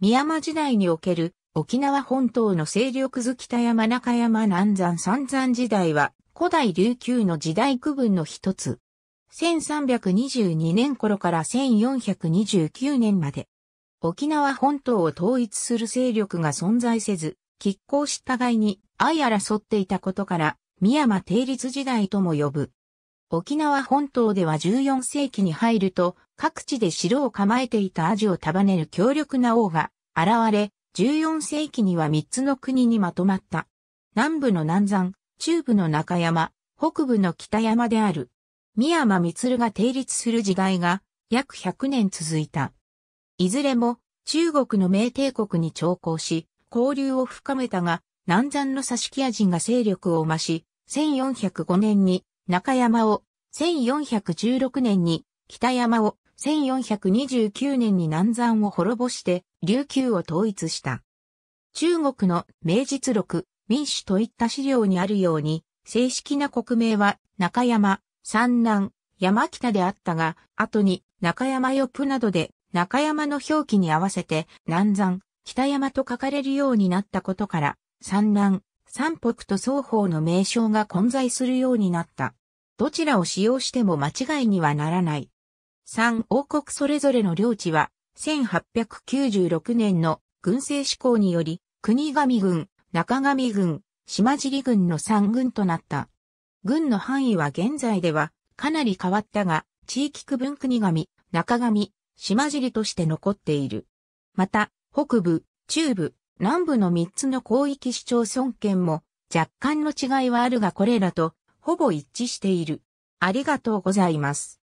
三山時代における沖縄本島の勢力図北山中山南山三山時代は古代琉球の時代区分の一つ。1322年頃から1429年まで。沖縄本島を統一する勢力が存在せず、拮抗し互いに相争っていたことから、三山定立時代とも呼ぶ。沖縄本島では14世紀に入ると、各地で城を構えていたアジを束ねる強力な王が現れ、14世紀には3つの国にまとまった。南部の南山、中部の中山、北部の北山である。宮山光が定立する時代が約100年続いた。いずれも中国の名帝国に徴抗し、交流を深めたが、南山の挿木屋人が勢力を増し、1405年に中山を1416年に、北山を1429年に南山を滅ぼして琉球を統一した。中国の名実録、民主といった資料にあるように、正式な国名は中山、三南、山北であったが、後に中山よプなどで中山の表記に合わせて南山、北山と書かれるようになったことから、三南、三北と双方の名称が混在するようになった。どちらを使用しても間違いにはならない。三王国それぞれの領地は、1896年の軍政施行により、国神軍、中神軍、島尻軍の三軍となった。軍の範囲は現在ではかなり変わったが、地域区分国神、中神、島尻として残っている。また、北部、中部、南部の3つの広域市町村圏も若干の違いはあるがこれらとほぼ一致している。ありがとうございます。